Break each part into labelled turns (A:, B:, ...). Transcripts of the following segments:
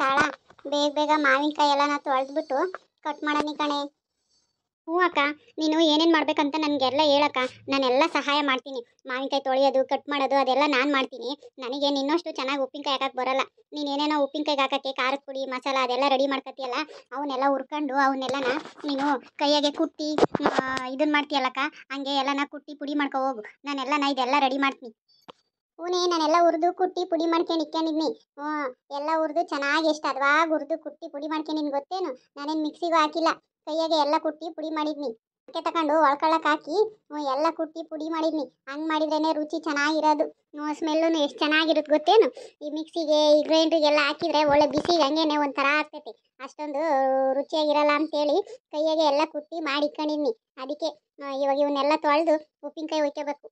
A: ಸಾಳ ಬೇಗ ಬೇಗ ಮಾವಿನಕಾಯಿ ಎಲ್ಲ ನಾ ತೊಳೆದ್ಬಿಟ್ಟು ಕಟ್ ಮಾಡೋಣ ಕಣೆ ಹ್ಞೂ ಅಕ್ಕ ನೀನು ಏನೇನು ಮಾಡ್ಬೇಕಂತ ನನಗೆಲ್ಲ ಹೇಳಕ್ಕ ನಾನೆಲ್ಲ ಸಹಾಯ ಮಾಡ್ತೀನಿ ಮಾವಿನಕಾಯಿ ತೊಳೆಯೋದು ಕಟ್ ಮಾಡೋದು ಅದೆಲ್ಲ ನಾನು ಮಾಡ್ತೀನಿ ನನಗೆ ಇನ್ನಷ್ಟು ಚೆನ್ನಾಗಿ ಉಪ್ಪಿನಕಾಯಿ ಹಾಕಕ್ಕೆ ಬರಲ್ಲ ನೀನು ಏನೇನೋ ಉಪ್ಪಿನಕಾಯಿ ಹಾಕೋಕ್ಕೆ ಖಾರದ ಪುಡಿ ಮಸಾಲ ಅದೆಲ್ಲ ರೆಡಿ ಮಾಡ್ಕೊತೀಯಲ್ಲ ಅವನ್ನೆಲ್ಲ ಹುರ್ಕೊಂಡು ಅವನ್ನೆಲ್ಲನ ನೀನು ಕೈಯಾಗೆ ಕುಟ್ಟಿ ಇದನ್ನು ಮಾಡ್ತೀಯಲ್ಲಕ್ಕ ಹಂಗೆ ಎಲ್ಲನ ಕುಟ್ಟಿ ಪುಡಿ ಮಾಡ್ಕೊ ಹೋಗು ನಾ ಇದೆಲ್ಲ ರೆಡಿ ಮಾಡ್ತೀನಿ ಹೂನೇ ನಾನೆಲ್ಲ ಹುರಿದು ಕುಟ್ಟಿ ಪುಡಿ ಮಾಡ್ಕೊಂಡು ಇಕ್ಕೊಂಡಿದ್ನಿ ಹ್ಞೂ ಎಲ್ಲ ಹುರಿದು ಚೆನ್ನಾಗಿ ಇಷ್ಟ ಅದ್ವಾಗ ಹುರಿದು ಕುಟ್ಟಿ ಪುಡಿ ಮಾಡ್ಕೊಂಡಿನ ಗೊತ್ತೇನು ನಾನೇನು ಮಿಕ್ಸಿಗೂ ಹಾಕಿಲ್ಲ ಕೈಯಾಗೆ ಎಲ್ಲ ಕುಟ್ಟಿ ಪುಡಿ ಮಾಡಿದ್ನಿ ಅಕ್ಕೆ ತಗೊಂಡು ಒಳ್ಕೊಳ್ಳೋಕೆ ಹಾಕಿ ಎಲ್ಲ ಕುಟ್ಟಿ ಪುಡಿ ಮಾಡಿದ್ನಿ ಹಂಗೆ ಮಾಡಿದ್ರೇ ರುಚಿ ಚೆನ್ನಾಗಿರೋದು ಸ್ಮೆಲ್ಲೂ ಎಷ್ಟು ಚೆನ್ನಾಗಿರುತ್ತೆ ಗೊತ್ತೇನು ಈ ಮಿಕ್ಸಿಗೆ ಈ ಗ್ರೈಂಡ್ರಿಗೆಲ್ಲ ಹಾಕಿದರೆ ಒಳ್ಳೆ ಬಿಸಿ ಹಂಗೇನೆ ಒಂಥರ ಆಗ್ತೈತಿ ಅಷ್ಟೊಂದು ರುಚಿಯಾಗಿರಲ್ಲ ಅಂತೇಳಿ ಕೈಯಾಗೆ ಎಲ್ಲ ಕುಟ್ಟಿ ಮಾಡಿ ಇಟ್ಕೊಂಡಿದ್ನಿ ಅದಕ್ಕೆ ಇವಾಗ ಇವನ್ನೆಲ್ಲ ತೊಳೆದು ಉಪ್ಪಿನಕಾಯಿ ಒಯ್ಕೋಬೇಕು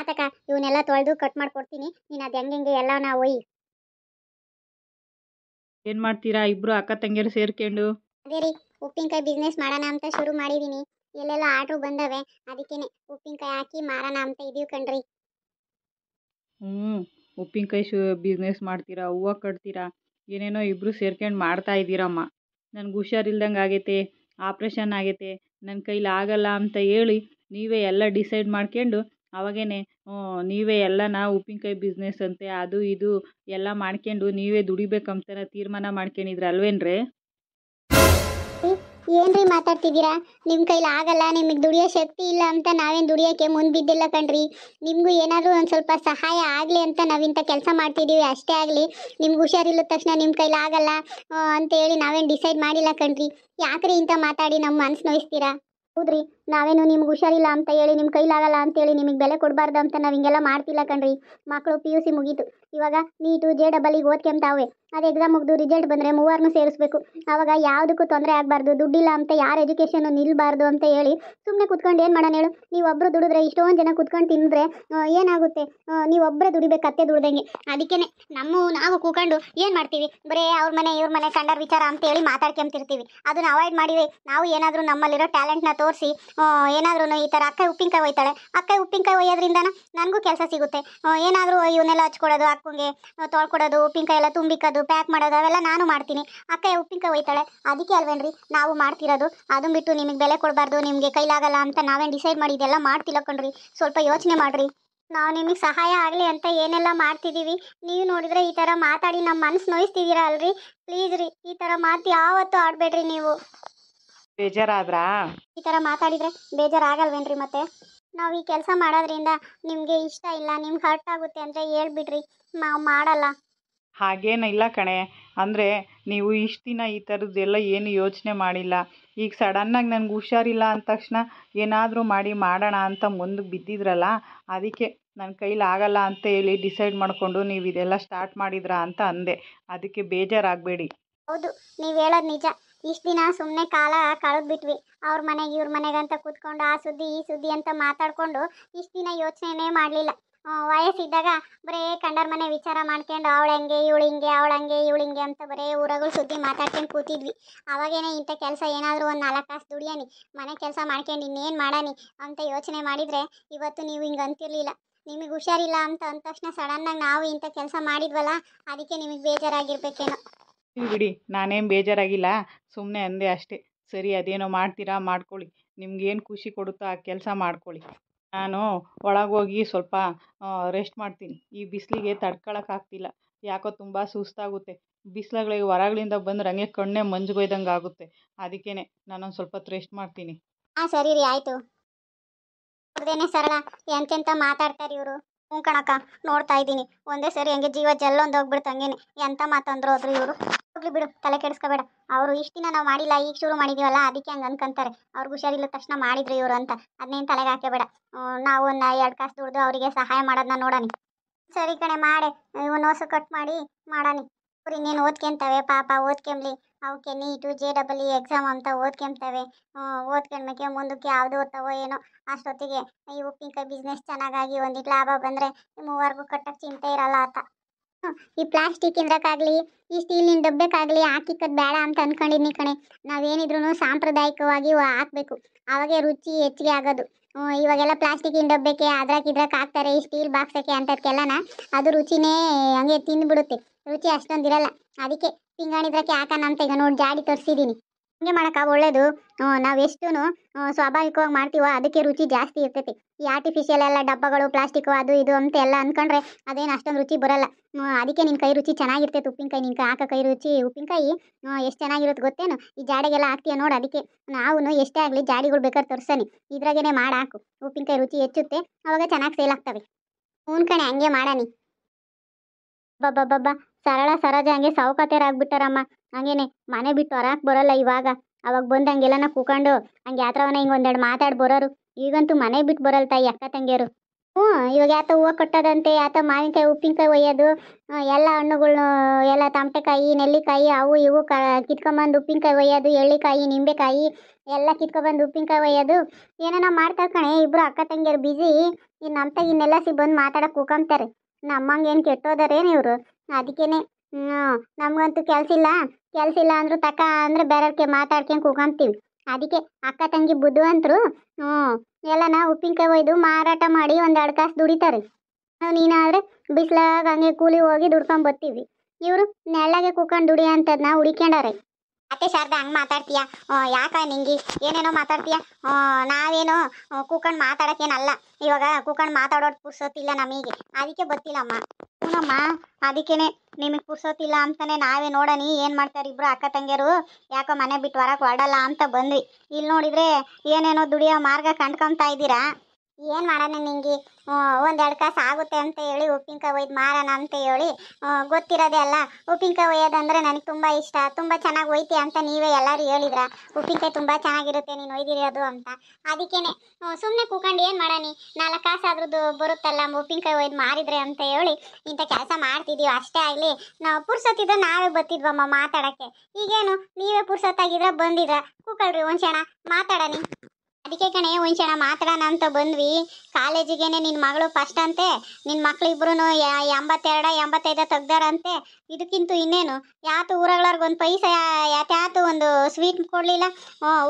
A: ಆತಕ ಇವನ್ನೆಲ್ಲ ತೊಳೆದು ಕಟ್ ಮಾಡ್ಕೊಡ್ತೀನಿ ನೀನು ಅದು ಹೆಂಗೆ ಎಲ್ಲ ನಾ ಒಯ್
B: ಏನು ಮಾಡ್ತೀರಾ ಇಬ್ರು ಅಕ್ಕ ತಂಗಿಯರು ಸೇರ್ಕೊಂಡು
A: ಅದೇ ರೀ ಉಪ್ಪಿನಕಾಯಿ ಬಿಸ್ನೆಸ್ ಮಾಡೋಣ ಅಂತ ಶುರು ಮಾಡಿದೀನಿ ಎಲ್ಲೆಲ್ಲ ಆರ್ಡ್ರು ಬಂದವೆ ಅದಕ್ಕೇನೆ ಉಪ್ಪಿನಕಾಯಿ ಹಾಕಿ ಮಾರಣ ಅಂತ ಇದೀವಿ
B: ಕಣ್ರಿ ಹ್ಮ್ ಉಪ್ಪಿನಕಾಯಿ ಶು ಬಿಸ್ನೆಸ್ ಮಾಡ್ತೀರಾ ಹೂವು ಕಟ್ತೀರಾ ಏನೇನೋ ಇಬ್ರು ಸೇರ್ಕೊಂಡು ಮಾಡ್ತಾ ಇದ್ದೀರಮ್ಮ ನನಗೆ ಹುಷಾರಿಲ್ದಂಗೆ ಆಗೈತೆ ಆಪ್ರೇಷನ್ ಆಗೈತೆ ನನ್ನ ಕೈಲಿ ಆಗಲ್ಲ ಅಂತ ಹೇಳಿ ನೀವೇ ಎಲ್ಲ ಡಿಸೈಡ್ ಮಾಡ್ಕೊಂಡು ಆವಾಗೇ ನೀವೇ ಎಲ್ಲ ಉಪ್ಪಿನಕಾಯಿ ಬಿಸ್ನೆಸ್ ಅಂತೆ ಅದು ಇದು ಎಲ್ಲ ಮಾಡ್ಕೊಂಡು ನೀವೇ ದುಡಿಬೇಕು ಅಂತಾರೆ ತೀರ್ಮಾನ ಮಾಡ್ಕೊಂಡಿದ್ರಿ ಅಲ್ವೇನ್ರಿ
A: ಏನ್ರಿ ಮಾತಾಡ್ತಿದ್ದೀರಾ ನಿಮ್ಮ ಕೈಲಿ ಆಗಲ್ಲ ನಿಮಗೆ ದುಡಿಯೋ ಶಕ್ತಿ ಇಲ್ಲ ಅಂತ ನಾವೇನು ದುಡಿಯೋಕ್ಕೆ ಮುಂದೆ ಬಿದ್ದಿಲ್ಲ ಕಣ್ರಿ ನಿಮಗೂ ಏನಾದರೂ ಒಂದು ಸ್ವಲ್ಪ ಸಹಾಯ ಆಗಲಿ ಅಂತ ನಾವಿಂಥ ಕೆಲಸ ಮಾಡ್ತಿದ್ದೀವಿ ಅಷ್ಟೇ ಆಗಲಿ ನಿಮ್ಗೆ ಹುಷಾರಿಲ್ಲದ ತಕ್ಷಣ ನಿಮ್ಮ ಕೈಲಿ ಆಗಲ್ಲ ಹೇಳಿ ನಾವೇನು ಡಿಸೈಡ್ ಮಾಡಿಲ್ಲ ಕಣ್ರಿ ಯಾಕ್ರಿ ಇಂಥ ಮಾತಾಡಿ ನಮ್ಮ ಮನಸ್ಸು ನೋಯಿಸ್ತೀರಾ ಹೌದ್ರಿ ನಾವೇನು ನಿಮ್ಗೆ ಹುಷಾರಿಲ್ಲ ಅಂತ ಹೇಳಿ ನಿಮ್ಮ ಕೈಲಾಗಲ್ಲ ಅಂತೇಳಿ ನಿಮಗೆ ಬೆಲೆ ಕೊಡಬಾರ್ದು ಅಂತ ನಾವು ಹಿಂಗೆಲ್ಲ ಮಾಡ್ತಿಲ್ಲ ಕಣ್ರಿ ಮಕ್ಕಳು ಪಿ ಯು ಸಿ ಮುಗೀತು ಇವಾಗ ನೀಟು ಜೆ ಡಬಲಿಗೆ ಓದ್ಕೊಂತಾವೆ ಅದು ಎಕ್ಸಾಮ್ ಮುಗಿದು ರಿಸಲ್ಟ್ ಬಂದರೆ ಮೂವರನ್ನು ಸೇರಿಸ್ಬೇಕು ಆವಾಗ ಯಾವುದಕ್ಕೂ ತೊಂದರೆ ಆಗಬಾರ್ದು ದುಡ್ಡಿಲ್ಲ ಅಂತ ಯಾರು ಎಜುಕೇಷನ್ನು ನಿಲ್ಲಬಾರ್ದು ಅಂತ ಹೇಳಿ ಸುಮ್ಮನೆ ಕುತ್ಕೊಂಡು ಏನು ಮಾಡೋಣ ಹೇಳು ನೀವೊಬ್ಬರು ದುಡಿದ್ರೆ ಇಷ್ಟೊಂದು ಜನ ಕುತ್ಕೊಂಡು ತಿಂದರೆ ಏನಾಗುತ್ತೆ ನೀವೊಬ್ಬರೇ ದುಡಿಬೇಕು ಅತ್ತೆ ದುಡ್ದಂಗೆ ಅದಕ್ಕೇ ನಮ್ಮ ನಾವು ಕೂಕೊಂಡು ಏನು ಮಾಡ್ತೀವಿ ಬರೀ ಅವ್ರ ಮನೆ ಇವ್ರ ಮನೆ ಕಂಡರ ವಿಚಾರ ಅಂತ ಹೇಳಿ ಮಾತಾಡ್ಕೊಂತಿರ್ತೀವಿ ಅದನ್ನು ಅವಾಯ್ಡ್ ಮಾಡಿ ನಾವು ಏನಾದರೂ ನಮ್ಮಲ್ಲಿರೋ ಟ್ಯಾಲೆಂಟ್ನ ತೋರಿಸಿ ಏನಾದ್ರೂ ಈ ಥರ ಅಕ್ಕ ಉಪ್ಪಿನಕಾಯಿ ಒಯ್ತಾಳೆ ಅಕ್ಕ ಉಪ್ಪಿನಕಾಯಿ ಒಯ್ಯೋದ್ರಿಂದ ನನಗೂ ಕೆಲಸ ಸಿಗುತ್ತೆ ಏನಾದರೂ ಇವನ್ನೆಲ್ಲ ಹಚ್ಕೊಡೋದು ಅಕ್ಕಂಗೆ ತೊಳ್ಕೊಡೋದು ಉಪ್ಪಿನಕಾಯಿ ಎಲ್ಲ ತುಂಬಿಕೋದು ಪ್ಯಾಕ್ ಮಾಡೋದು ಅವೆಲ್ಲ ನಾನು ಮಾಡ್ತೀನಿ ಅಕ್ಕ ಉಪ್ಪಿನಕಾಯಿ ಒಯ್ತಾಳೆ ಅದಕ್ಕೆ ಅಲ್ವೇನ್ರಿ ನಾವು ಮಾಡ್ತಿರೋದು ಅದನ್ನು ಬಿಟ್ಟು ನಿಮಗೆ ಬೆಲೆ ಕೊಡಬಾರ್ದು ನಿಮಗೆ ಕೈಲಾಗಲ್ಲ ಅಂತ ನಾವೇನು ಡಿಸೈಡ್ ಮಾಡಿ ಇದೆಲ್ಲ ಮಾಡ್ತಿಲ್ಲ ಕಣ್ರಿ ಸ್ವಲ್ಪ ಯೋಚನೆ ಮಾಡಿರಿ ನಾವು ನಿಮಗೆ ಸಹಾಯ ಆಗಲಿ ಅಂತ ಏನೆಲ್ಲ ಮಾಡ್ತಿದ್ದೀವಿ ನೀವು ನೋಡಿದರೆ ಈ ಥರ ಮಾತಾಡಿ ನಮ್ಮ ಮನಸ್ಸು ನೋಯಿಸ್ತಿದ್ದೀರಾ ಅಲ್ರಿ ಪ್ಲೀಸ್ ರೀ ಈ ಥರ ಮಾತು ಯಾವತ್ತೂ ಆಡಬೇಡ್ರಿ ನೀವು
B: ಬೇಜಾರಾದ್ರಾ
A: ಈ ಥರ ಮಾತಾಡಿದರೆ ಬೇಜಾರಾಗಲ್ವೇನ್ರಿ ಮತ್ತೆ ನಾವು ಈ ಕೆಲಸ ಮಾಡೋದ್ರಿಂದ ನಿಮಗೆ ಇಷ್ಟ ಇಲ್ಲ ನಿಮ್ಗೆ ಹರ್ಟ್ ಆಗುತ್ತೆ ಅಂದ್ರೆ ಹೇಳ್ಬಿಡ್ರಿ ನಾವು ಮಾಡಲ್ಲ
B: ಹಾಗೇನಿಲ್ಲ ಕಣೆ ಅಂದ್ರೆ ನೀವು ಇಷ್ಟು ದಿನ ಈ ಥರದ್ದೆಲ್ಲ ಏನು ಯೋಚನೆ ಮಾಡಿಲ್ಲ ಈಗ ಸಡನ್ ಆಗಿ ನನ್ಗೆ ಹುಷಾರಿಲ್ಲ ಅಂದ ತಕ್ಷಣ ಏನಾದರೂ ಮಾಡಿ ಮಾಡೋಣ ಅಂತ ಮುಂದಕ್ಕೆ ಬಿದ್ದಿದ್ರಲ್ಲ ಅದಕ್ಕೆ ನನ್ನ ಕೈಲಿ ಆಗಲ್ಲ ಅಂತ ಹೇಳಿ ಡಿಸೈಡ್ ಮಾಡಿಕೊಂಡು ನೀವು ಇದೆಲ್ಲ ಸ್ಟಾರ್ಟ್ ಮಾಡಿದ್ರಾ ಅಂತ ಅಂದೆ ಅದಕ್ಕೆ ಬೇಜಾರಾಗಬೇಡಿ
A: ಹೌದು ನೀವು ಹೇಳೋದು ನಿಜ ಇಷ್ಟು ದಿನ ಸುಮ್ಮನೆ ಕಾಲ ಕಳೆದು ಬಿಟ್ವಿ ಅವ್ರ ಮನೆಗೆ ಇವ್ರ ಮನೆಗೆ ಅಂತ ಕೂತ್ಕೊಂಡು ಆ ಸುದ್ದಿ ಈ ಸುದ್ದಿ ಅಂತ ಮಾತಾಡ್ಕೊಂಡು ಇಷ್ಟು ದಿನ ಯೋಚನೆನೇ ಮಾಡಲಿಲ್ಲ ವಯಸ್ಸಿದ್ದಾಗ ಬರೇ ಕಂಡರ ಮನೆ ವಿಚಾರ ಮಾಡ್ಕೊಂಡು ಅವಳು ಹಂಗೆ ಇವಳು ಹಿಂಗೆ ಅವಳು ಹಂಗೆ ಇವಳು ಹಿಂಗೆ ಅಂತ ಬರೇ ಊರಗಳು ಸುದ್ದಿ ಮಾತಾಡ್ಕೊಂಡು ಕೂತಿದ್ವಿ ಅವಾಗೇನೆ ಇಂಥ ಕೆಲಸ ಏನಾದರೂ ಒಂದು ನಾಲ್ಕು ಕಾಸು ದುಡಿಯಾನಿ ಮನೆ ಕೆಲಸ ಮಾಡ್ಕೊಂಡು ಇನ್ನೇನು ಮಾಡಾನಿ ಅಂತ ಯೋಚನೆ ಮಾಡಿದರೆ ಇವತ್ತು ನೀವು ಹಿಂಗೆ ಅಂತಿರಲಿಲ್ಲ ನಿಮಗೆ ಹುಷಾರಿಲ್ಲ ಅಂತ ಅಂದ ತಕ್ಷಣ ಸಡನ್ನಾಗಿ ನಾವು ಇಂಥ ಕೆಲಸ ಮಾಡಿದ್ವಲ್ಲ ಅದಕ್ಕೆ ನಿಮಗೆ ಬೇಜಾರಾಗಿರ್ಬೇಕೇನೋ
B: ಬಿಡಿ ನಾನೇನು ಬೇಜಾರಾಗಿಲ್ಲ ಸುಮ್ಮನೆ ಅಂದೆ ಅಷ್ಟೇ ಸರಿ ಅದೇನೋ ಮಾಡ್ತೀರಾ ಮಾಡ್ಕೊಳ್ಳಿ ನಿಮ್ಗೇನು ಖುಷಿ ಕೊಡುತ್ತೋ ಆ ಕೆಲಸ ಮಾಡ್ಕೊಳ್ಳಿ ನಾನು ಒಳಗೋಗಿ ಸ್ವಲ್ಪ ರೆಸ್ಟ್ ಮಾಡ್ತೀನಿ ಈ ಬಿಸಿಲಿಗೆ ತಡ್ಕೊಳಕ್ಕಾಗ್ತಿಲ್ಲ ಯಾಕೋ ತುಂಬ ಸುಸ್ತಾಗುತ್ತೆ ಬಿಸಿಲುಗಳಿಗೆ ಹೊರಗಳಿಂದ ಬಂದ್ರೆ ಹಂಗೆ ಕಣ್ಣೆ ಮಂಜುಗೊಯ್ದಂಗೆ ಆಗುತ್ತೆ ಅದಕ್ಕೇನೆ ನಾನೊಂದು ಸ್ವಲ್ಪ ರೆಸ್ಟ್ ಮಾಡ್ತೀನಿ
A: ಹಾಂ ಸರಿ ರೀ ಆಯಿತು ಸರಳ ಎಂತೆಂತ ಮಾತಾಡ್ತಾರೆ ಇವರು ಹ್ಞೂ ಕಣಕ್ಕ ನೋಡ್ತಾ ಇದ್ದೀನಿ ಒಂದೇ ಸರಿ ಹಂಗೆ ಜೀವ ಜಲ್ಲೊಂದು ಹೋಗ್ಬಿಡ್ತು ಹಂಗೇನೆ ಎಂಥ ಮಾತಂದ್ರು ಹೋದ್ರು ಇವರು ಹೋಗ್ಲಿ ಬಿಡು ತಲೆ ಕೆಡಿಸ್ಕೋಬೇಡ ಅವರು ಇಷ್ಟು ದಿನ ನಾವು ಮಾಡಿಲ್ಲ ಈಗ ಶುರು ಮಾಡಿದೀವಲ್ಲ ಅದಕ್ಕೆ ಹಂಗೆ ಅನ್ಕೊಂತಾರೆ ಅವ್ರಿಗೆ ಹುಷಾರಿಲ್ಲ ತಕ್ಷಣ ಮಾಡಿದ್ರು ಇವರು ಅಂತ ಅದನ್ನೇನು ತಲೆಗೆ ಹಾಕೋಬೇಡ ನಾವು ಒಂದು ಎರಡು ಕಾಸು ದುಡ್ದು ಅವರಿಗೆ ಸಹಾಯ ಮಾಡೋದನ್ನ ನೋಡೋಣ ಸರಿ ಕಣೆ ಮಾಡೆ ಒಂದು ಹೊಸ ಕಟ್ ಮಾಡಿ ಮಾಡಣಿ ಅವ್ರು ಇನ್ನೇನು ಓದ್ಕೊಂತವೆ ಪಾಪ ಓದ್ಕೊಂಬ್ಲಿ ಅವಕ್ಕೆ NEET J double E exam e ಅಂತ ಓದ್ಕೊಂತವೆ ಓದ್ಕೊಂಡ್ಮೇಕೆ ಮುಂದಕ್ಕೆ ಯಾವುದು ಓದ್ತಾವೋ ಏನೋ ಅಷ್ಟೊತ್ತಿಗೆ ಈ ಉಪ್ಪಿನಕಾಯಿ ಬಿಸ್ನೆಸ್ ಚೆನ್ನಾಗಾಗಿ ಒಂದಿಟ್ಟು ಲಾಭ ಬಂದರೆ ಮೂವರೆಗೂ ಕಟ್ಟಕ್ಕೆ ಚಿಂತೆ ಇರಲ್ಲ ಆತ ಈ ಪ್ಲಾಸ್ಟಿಕ್ ಇಂದ್ರಕ್ಕಾಗಲಿ ಈ ಸ್ಟೀಲಿನ ಡಬ್ಬಕ್ಕಾಗಲಿ ಹಾಕಿಕ್ಕದ್ ಬೇಡ ಅಂತ ಅನ್ಕೊಂಡಿದ್ನಿ ಕಣೆ ನಾವೇನಿದ್ರು ಸಾಂಪ್ರದಾಯಿಕವಾಗಿ ಹಾಕ್ಬೇಕು ಅವಾಗೆ ರುಚಿ ಹೆಚ್ಚಿಗೆ ಆಗೋದು ಇವಾಗೆಲ್ಲ ಪ್ಲಾಸ್ಟಿಕ್ ಇನ್ ಡಬ್ಬಕ್ಕೆ ಅದ್ರಾಕ್ ಇದ್ರಾಕ್ ಹಾಕ್ತಾರೆ ಈ ಸ್ಟೀಲ್ ಬಾಕ್ಸಕ್ಕೆ ಅಂಥದ್ಕೆಲ್ಲನ ಅದು ರುಚಿನೇ ಹಂಗೆ ತಿಂದ್ಬಿಡುತ್ತೆ ರುಚಿ ಅಷ್ಟೊಂದಿರಲ್ಲ ಅದಕ್ಕೆ ಪಿಂಗಾಣಿದ್ರಕ್ಕೆ ಹಾಕೋಣ ಅಂತ ಈಗ ನೋಡಿ ಜಾಡಿ ತರಿಸಿದ್ದೀನಿ ಹಂಗೆ ಮಾಡಕ ಒಳ್ಳೇದು ನಾವು ಎಷ್ಟು ಸ್ವಾಭಾವಿಕವಾಗಿ ಮಾಡ್ತೀವೋ ಅದಕ್ಕೆ ರುಚಿ ಜಾಸ್ತಿ ಇರ್ತೈತಿ ಈ ಆರ್ಟಿಫಿಷಿಯಲ್ ಎಲ್ಲ ಡಬ್ಬಗಳು ಪ್ಲಾಸ್ಟಿಕ್ ಅದು ಇದು ಅಂತ ಎಲ್ಲ ಅಂದ್ಕೊಂಡ್ರೆ ಅದೇನು ಅಷ್ಟೊಂದು ರುಚಿ ಬರಲ್ಲ ಅದಕ್ಕೆ ನಿನ್ನ ಕೈ ರುಚಿ ಚೆನ್ನಾಗಿರ್ತೈತೆ ಉಪ್ಪಿನಕಾಯಿ ನಿನ್ನ ಹಾಕೋ ಕೈ ರುಚಿ ಉಪ್ಪಿನಕಾಯಿ ಎಷ್ಟು ಚೆನ್ನಾಗಿರುತ್ತೆ ಗೊತ್ತೇನು ಈ ಜಾಡಿಗೆಲ್ಲ ಹಾಕ್ತೀಯ ನೋಡು ಅದಕ್ಕೆ ನಾವು ಎಷ್ಟೇ ಆಗಲಿ ಜಾಡಿಗಳು ಬೇಕಾದ್ರೆ ತರ್ಸನಿ ಇದ್ರಾಗೇನೆ ಮಾಡಿ ಹಾಕು ಉಪ್ಪಿನಕಾಯಿ ರುಚಿ ಹೆಚ್ಚುತ್ತೆ ಅವಾಗ ಚೆನ್ನಾಗಿ ಸೇಲ್ ಆಗ್ತವೆ ಹ್ಞೂ ಕಣೆ ಹಂಗೆ ಮಾಡಾನಿ ಬಬ್ಬಾ ಸರಳ ಸರಜ ಹಂಗೆ ಬಿಟ್ಟಾರಮ್ಮ ಹಂಗೇನೆ ಮನೆ ಬಿಟ್ಟು ಹೊರಕ್ಕೆ ಬರೋಲ್ಲ ಇವಾಗ ಅವಾಗ ಬಂದು ಹಂಗೆಲ್ಲನ ಕೂಕೊಂಡು ಹಂಗೆ ಯಾತ್ರವನ ಹಿಂಗೆ ಒಂದೆರಡು ಮಾತಾಡಿ ಬರೋರು ಈಗಂತೂ ಮನೆ ಬಿಟ್ಟು ಬರಲ್ಲ ತಾಯಿ ಅಕ್ಕ ತಂಗಿಯರು ಹ್ಞೂ ಇವಾಗ ಯಾತ ಹೂವು ಕಟ್ಟೋದಂತೆ ಆತ ಮಾವಿನಕಾಯಿ ಉಪ್ಪಿನಕಾಯಿ ಒಯ್ಯೋದು ಎಲ್ಲ ಹಣ್ಣುಗಳು ಎಲ್ಲ ತಮಟೆಕಾಯಿ ನೆಲ್ಲಿಕಾಯಿ ಅವು ಇವು ಕ ಕಿತ್ಕೊಂಬಂದು ಉಪ್ಪಿನಕಾಯಿ ಒಯ್ಯೋದು ಎಳ್ಳಿಕಾಯಿ ನಿಂಬೆಕಾಯಿ ಎಲ್ಲ ಕಿತ್ಕೊಬಂದು ಉಪ್ಪಿನಕಾಯಿ ಒಯ್ಯೋದು ಏನೇನೋ ಮಾಡ್ತಾರೆ ಕಣೆ ಇಬ್ರು ಅಕ್ಕ ತಂಗಿಯರು ಬಿಜಿ ಇನ್ನು ನಮ್ಮ ಇನ್ನೆಲ್ಲ ಸಿ ಬಂದು ಮಾತಾಡೋಕೆ ಕೂಕೊಂತಾರೆ ನಮ್ಮಂಗೆ ಏನು ಕೆಟ್ಟೋದಾರೇನು ಇವರು ಅದಕ್ಕೇ ನಮಗಂತೂ ಕೆಲಸ ಇಲ್ಲ ಕೆಲಸ ಇಲ್ಲ ಅಂದರೂ ತಕ ಅಂದರೆ ಬೇರೆಯವ್ರಿಗೆ ಮಾತಾಡ್ಕೊಂಡು ಕೂಗಂತೀವಿ ಅದಕ್ಕೆ ಅಕ್ಕ ತಂಗಿ ಬುದ್ಧಿವಂತರು ಹ್ಞೂ ಎಲ್ಲನ ಉಪ್ಪಿನಕಾಯಿ ಒಯ್ದು ಮಾರಾಟ ಮಾಡಿ ಒಂದು ಎರಡು ಕಾಸು ದುಡಿತಾರೆ ನಾವು ನೀನಾದರೆ ಹಂಗೆ ಕೂಲಿ ಹೋಗಿ ದುಡ್ಕೊಂಡು ಬರ್ತೀವಿ ಇವರು ನೆಳ್ಳಗೆ ಕೂಕೊಂಡು ದುಡಿ ಅಂತದ್ನ ಹುಡಿಕೊಂಡಾರೆ ಅತ್ತೆ ಶಾರದ ಹಂಗೆ ಮಾತಾಡ್ತೀಯ ಯಾಕ ನಿಂಗಿ ಏನೇನೋ ಮಾತಾಡ್ತೀಯ ನಾವೇನು ಕೂಕಂಡು ಮಾತಾಡೋಕ್ಕೇನಲ್ಲ ಇವಾಗ ಕೂಕಂಡು ಮಾತಾಡೋದು ಪುರ್ಸೋತಿಲ್ಲ ನಮಗೆ ಅದಕ್ಕೆ ಗೊತ್ತಿಲ್ಲಮ್ಮ ಹ್ಞೂನಮ್ಮ ಅದಕ್ಕೇನೆ ನಿಮಗೆ ಪುರ್ಸೋತಿಲ್ಲ ಅಂತಾನೆ ನಾವೇ ನೋಡನಿ ಏನು ಮಾಡ್ತಾರೆ ಇಬ್ರು ಅಕ್ಕ ತಂಗಿಯರು ಯಾಕೋ ಮನೆ ಬಿಟ್ಟು ಹೊರಕ್ಕೆ ಹೊರಡಲ್ಲ ಅಂತ ಬಂದ್ವಿ ಇಲ್ಲಿ ನೋಡಿದರೆ ಏನೇನೋ ದುಡಿಯೋ ಮಾರ್ಗ ಕಂಡ್ಕೊತಾ ಇದ್ದೀರಾ ಏನ್ ಮಾಡೋಣ ನಿಂಗೆ ಒಂದೆರಡು ಕಾಸು ಆಗುತ್ತೆ ಅಂತ ಹೇಳಿ ಉಪ್ಪಿನಕಾಯಿ ಒಯ್ದು ಮಾರೋಣ ಅಂತ ಹೇಳಿ ಗೊತ್ತಿರೋದೇ ಅಲ್ಲ ಉಪ್ಪಿನಕಾಯಿ ಒಯ್ಯೋದಂದ್ರೆ ನನಗೆ ತುಂಬ ಇಷ್ಟ ತುಂಬ ಚೆನ್ನಾಗಿ ಒಯ್ತಿ ಅಂತ ನೀವೇ ಎಲ್ಲರೂ ಹೇಳಿದ್ರ ಉಪ್ಪಿನಕಾಯಿ ತುಂಬ ಚೆನ್ನಾಗಿರುತ್ತೆ ನೀನು ಒಯ್ದಿರೋದು ಅಂತ ಅದಕ್ಕೇನೆ ಸುಮ್ಮನೆ ಕೂಕೊಂಡು ಏನು ಮಾಡೋಣ ನಾಲ್ಕು ಕಾಸಾದ್ರದ್ದು ಬರುತ್ತಲ್ಲ ಉಪ್ಪಿನಕಾಯಿ ಒಯ್ದು ಮಾರಿದ್ರೆ ಅಂತ ಹೇಳಿ ಇಂಥ ಕೆಲಸ ಮಾಡ್ತಿದ್ದೀವಿ ಅಷ್ಟೇ ಆಗಲಿ ನಾವು ಪುರ್ಸೊತ್ತಿದ್ರೆ ನಾವೇ ಬರ್ತಿದ್ವಮ್ಮ ಮಾತಾಡೋಕ್ಕೆ ಈಗೇನು ನೀವೇ ಪುರ್ಸೊತ್ತಾಗಿದ್ರೆ ಬಂದಿದ್ರ ಕೂಕೊಳ್ರಿ ಒಂದು ಕ್ಷಣ ಮಾತಾಡೋಣ ಅದಕ್ಕೆ ಕಣೆ ಒಂದು ಮಾತಾಡೋಣ ಅಂತ ಬಂದ್ವಿ ಕಾಲೇಜಿಗೆನೆ ನಿನ್ನ ಮಗಳು ಫಸ್ಟ್ ಅಂತೆ ನಿನ್ನ ಇಬ್ರು ಎಂಬತ್ತೆರಡ ಎಂಬತ್ತೈದ ತೆಗ್ದಾರಂತೆ ಇದಕ್ಕಿಂತ ಇನ್ನೇನು ಯಾತು ಒಂದು ಪೈಸೆ ಯಾತ್ಯಾತು ಒಂದು ಸ್ವೀಟ್ ಕೊಡಲಿಲ್ಲ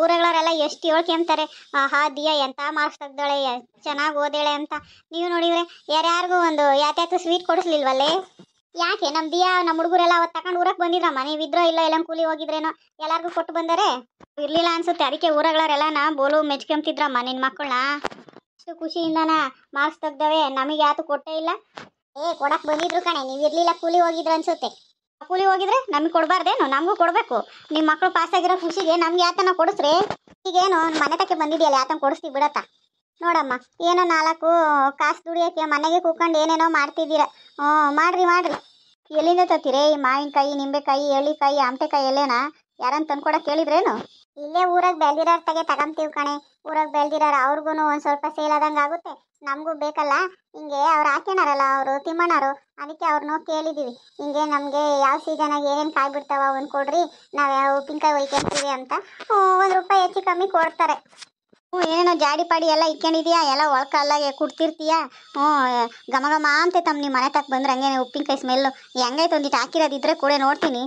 A: ಊರಗಳವರೆಲ್ಲ ಎಷ್ಟು ಹೇಳ್ಕೊಂತಾರೆ ಆಹಾ ದಿಯಾ ಎಂತ ಮಾರ್ಕ್ಸ್ ತೆಗ್ದಾಳೆ ಚೆನ್ನಾಗಿ ಓದಾಳೆ ಅಂತ ನೀವು ನೋಡಿದ್ರೆ ಯಾರ್ಯಾರಿಗೂ ಒಂದು ಯಾತ್ಯಾತು ಸ್ವೀಟ್ ಕೊಡಿಸ್ಲಿಲ್ವಲ್ಲೇ ಯಾಕೆ ನಮ್ಮ ದಿಯಾ ನಮ್ಮ ಹುಡುಗರೆಲ್ಲ ಅವತ್ತು ತಗೊಂಡು ಊರಕ್ಕೆ ಬಂದಿದ್ರಮ್ಮ ನೀವಿದ್ರೋ ಇಲ್ಲ ಎಲ್ಲ ಕೂಲಿ ಹೋಗಿದ್ರೇನೋ ಎಲ್ಲರಿಗೂ ಕೊಟ್ಟು ಬಂದರೆ ಇರ್ಲಿಲ್ಲ ಅನ್ಸುತ್ತೆ ಅದಕ್ಕೆ ಊರಗಳವರೆಲ್ಲ ನಾ ಬೋಲು ಮೆಚ್ಕೊಂತಿದ್ರಮ್ಮ ನಿನ್ನ ಮಕ್ಕಳನ್ನ ಅಷ್ಟು ಖುಷಿಯಿಂದನ ಮಾರ್ಕ್ಸ್ ತೆಗ್ದವೆ ನಮಗೆ ಯಾತು ಕೊಟ್ಟೇ ಇಲ್ಲ ಏ ಕೊಡಕ್ಕೆ ಬಂದಿದ್ರು ಕಣೆ ನೀವು ಇರ್ಲಿಲ್ಲ ಕೂಲಿ ಹೋಗಿದ್ರು ಅನ್ಸುತ್ತೆ ಕೂಲಿ ಹೋಗಿದ್ರೆ ನಮಗೆ ಕೊಡಬಾರ್ದೇನು ನಮಗೂ ಕೊಡಬೇಕು ನಿಮ್ಮ ಮಕ್ಕಳು ಆಗಿರೋ ಖುಷಿಗೆ ನಮ್ಗೆ ಯಾತನ ಕೊಡಿಸ್ರಿ ಈಗೇನು ಮನೆ ತಕ್ಕೆ ಬಂದಿದೆಯಲ್ಲ ಯಾತನ ಕೊಡಿಸ್ತೀವಿ ಬಿಡತ್ತ ನೋಡಮ್ಮ ಏನೋ ನಾಲ್ಕು ಕಾಸು ದುಡಿಯೋಕ್ಕೆ ಮನೆಗೆ ಕೂಕೊಂಡು ಏನೇನೋ ಮಾಡ್ತಿದ್ದೀರ ಹ್ಞೂ ಮಾಡ್ರಿ ಮಾಡ್ರಿ ಎಲ್ಲಿಂದ ತತ್ತೀರಿ ಈ ಮಾವಿನಕಾಯಿ ನಿಂಬೆಕಾಯಿ ಎಳ್ಳಿಕಾಯಿ ಆಮ್ಟೆಕಾಯಿ ಎಲ್ಲೇನ ಯಾರನ್ನ ತಂದ್ಕೊಡಕ್ ಕೇಳಿದ್ರೇನು ಇಲ್ಲೇ ಊರಾಗ ಬೆಳ್ದಿರೋರ್ ತೆಗೆ ತಗೊಂತೀವಿ ಕಣೆ ಊರಾಗ ಬೆಳ್ದಿರೋರು ಅವ್ರಿಗೂ ಒಂದು ಸ್ವಲ್ಪ ಸೇಲ್ ಆದಂಗೆ ಆಗುತ್ತೆ ನಮಗೂ ಬೇಕಲ್ಲ ಹಿಂಗೆ ಅವ್ರು ಹಾಕ್ಯಣಾರಲ್ಲ ಅವರು ತಿಮ್ಮಣ್ಣರು ಅದಕ್ಕೆ ಅವ್ರನ್ನೂ ಕೇಳಿದೀವಿ ಹಿಂಗೆ ನಮಗೆ ಯಾವ ಸೀಸನಾಗಿ ಏನೇನು ಕಾಯಿ ಬಿಡ್ತಾವ ಒಂದು ಕೊಡ್ರಿ ನಾವು ಯಾವ ಉಪ್ಪಿನಕಾಯಿ ಒಯ್ಕೊಂತೀವಿ ಅಂತ ಒಂದು ರೂಪಾಯಿ ಹೆಚ್ಚು ಕಮ್ಮಿ ಕೊಡ್ತಾರೆ ಹ್ಞೂ ಜಾಡಿ ಪಾಡಿ ಎಲ್ಲ ಇಕ್ಕೊಂಡಿದ್ಯಾ ಎಲ್ಲ ಒಳಕಲ್ಲಾಗೆ ಕುಡ್ತಿರ್ತೀಯ ಹ್ಞೂ ಘಮ ಘಮ ಅಂತೆ ತಮ್ಮ ನಿಮ್ಮ ಮನೆ ತಕ್ಕ ಬಂದ್ರೆ ಹಂಗೇನೆ ಉಪ್ಪಿನಕಾಯಿ ಸ್ಮೆಲ್ಲು ಹೆಂಗೈತೆ ಒಂದಿಟ್ಟು ಹಾಕಿರೋದಿದ್ರೆ ಕೂಡ ನೋಡ್ತೀನಿ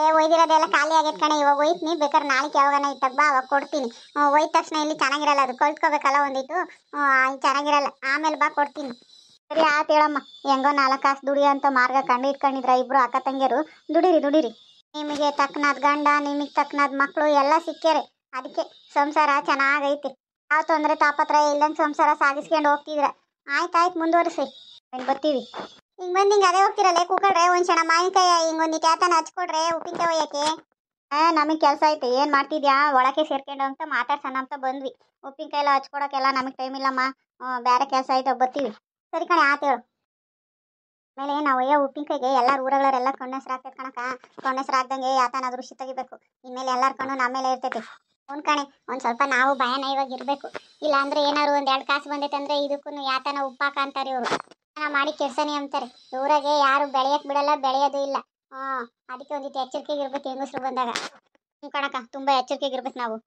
A: ಏ ಒಯ್ದಿರೋದೆಲ್ಲ ಖಾಲಿ ಆಗೈತೆ ಕಣೆ ಇವಾಗ ಒಯ್ತೀನಿ ಬೇಕಾದ್ರೆ ನಾಳೆಗೆ ಯಾವಾಗನ ಇದ್ದಾಗ ಬಾ ಅವಾಗ ಕೊಡ್ತೀನಿ ಒಯ್ದ ತಕ್ಷಣ ಇಲ್ಲಿ ಚೆನ್ನಾಗಿರಲ್ಲ ಅದು ಕಲ್ತ್ಕೋಬೇಕಲ್ಲ ಒಂದಿಟ್ಟು ಚೆನ್ನಾಗಿರಲ್ಲ ಆಮೇಲೆ ಬಾ ಕೊಡ್ತೀನಿ ಸರಿ ಆತ ಹೇಳಮ್ಮ ಹೆಂಗೋ ನಾಲ್ಕು ಕಾಸು ದುಡಿಯೋ ಅಂತ ಮಾರ್ಗ ಕಂಡು ಇಟ್ಕೊಂಡಿದ್ರ ಇಬ್ರು ಅಕ್ಕ ತಂಗಿಯರು ದುಡಿರಿ ದುಡಿರಿ ನಿಮಗೆ ತಕ್ಕನಾದ ಗಂಡ ನಿಮಗೆ ತಕ್ಕನಾದ ಮಕ್ಕಳು ಎಲ್ಲ ಸಿಕ್ಕ್ಯಾರೆ ಅದಕ್ಕೆ ಸಂಸಾರ ಚೆನ್ನಾಗೈತೆ ಆ ತೊಂದರೆ ತಾಪತ್ರ ಇಲ್ಲೊಂದು ಸಂಸಾರ ಸಾಗಿಸ್ಕೊಂಡು ಹೋಗ್ತಿದ್ರ ಆಯ್ತಾಯ್ತು ಮುಂದುವರಿಸಿ ಬರ್ತೀವಿ ಹಿಂಗೆ ಬಂದು ಹಿಂಗೆ ಅದೇ ಹೋಗ್ತಿರಲ್ಲ ಕೂಕಡ್ರೆ ಒಂದು ಕ್ಷಣ ಮಾವಿನಕಾಯ ಹಿಂಗೊಂದು ಕ್ಯಾತನ ಹಚ್ಕೊಡ್ರೆ ಉಪ್ಪಿನಕಾಯಿ ಒಯ್ಯಕ್ಕೆ ನಮಗೆ ಕೆಲಸ ಐತೆ ಏನ್ ಮಾಡ್ತಿದ್ಯಾ ಒಳಕ್ಕೆ ಸೇರ್ಕೊಂಡು ಅಂತ ಮಾತಾಡ್ಸೋಣ ಅಂತ ಬಂದ್ವಿ ಉಪ್ಪಿನಕಾಯಿ ಎಲ್ಲ ಹಚ್ಕೊಡೋಕ್ಕೆಲ್ಲ ನಮಗೆ ಟೈಮ್ ಇಲ್ಲಮ್ಮ ಬೇರೆ ಕೆಲಸ ಐತೆ ಬರ್ತೀವಿ ಸರಿ ಕಣೆ ಆತ ಹೇಳು ಆಮೇಲೆ ನಾವು ಏ ಉಪ್ಪಿನಕಾಯಿಗೆ ಎಲ್ಲ ಊರಗಳರೆಲ್ಲ ಕಣ್ಣೆಸರು ಆಗ್ತೈತೆ ಕಣಕ ಕಣ್ಣೆಸರು ಆಗ್ದಂಗೆ ಯಾತನಾದರೂ ಋಷಿ ತೆಗಿಬೇಕು ಇನ್ಮೇಲೆ ಎಲ್ಲರ ಕಣ್ಣು ನಮ್ಮ ಇರ್ತೇತಿ ಇರ್ತೈತಿ ಅವ್ನು ಕಣೆ ಒಂದ್ ಸ್ವಲ್ಪ ನಾವು ಭಯನ ಇವಾಗ ಇರಬೇಕು ಇಲ್ಲ ಅಂದ್ರೆ ಏನಾರು ಒಂದ್ ಎರಡ್ ಕಾಸು ಬಂದೈತೆ ಅಂದ್ರೆ ಇದಕ್ಕೂ ಯಾತನ ಉಪ್ಪಾಕ ಅಂತಾರೆ ಇವರು ಮಾಡಿ ಕೆಡ್ಸನಿ ಅಂತಾರೆ ಊರಾಗೆ ಯಾರು ಬೆಳೆಯಕ್ ಬಿಡಲ್ಲ ಬೆಳೆಯೋದು ಇಲ್ಲ ಆ ಅದಕ್ಕೆ
B: ಒಂದಿಟ್ಟು ಎಚ್ಚರಿಕೆಗೆ ಇರ್ಬೇಕು ಹೆಂಗಸ್ರು ಬಂದಾಗ ಹ್ಞೂ ಕಣಕ್ಕ ತುಂಬಾ ಎಚ್ಚರಿಕೆಗೆ ಇರ್ಬೇಕು ನಾವು